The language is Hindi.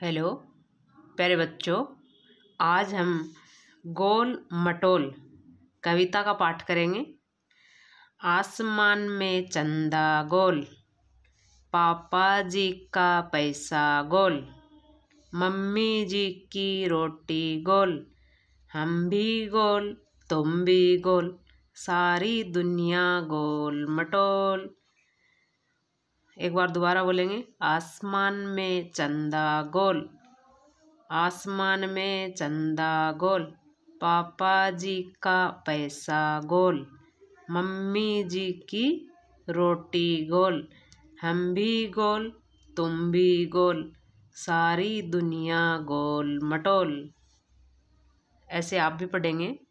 हेलो प्यारे बच्चों आज हम गोल मटोल कविता का पाठ करेंगे आसमान में चंदा गोल पापा जी का पैसा गोल मम्मी जी की रोटी गोल हम भी गोल तुम भी गोल सारी दुनिया गोल मटोल एक बार दोबारा बोलेंगे आसमान में चंदा गोल आसमान में चंदा गोल पापा जी का पैसा गोल मम्मी जी की रोटी गोल हम भी गोल तुम भी गोल सारी दुनिया गोल मटोल ऐसे आप भी पढ़ेंगे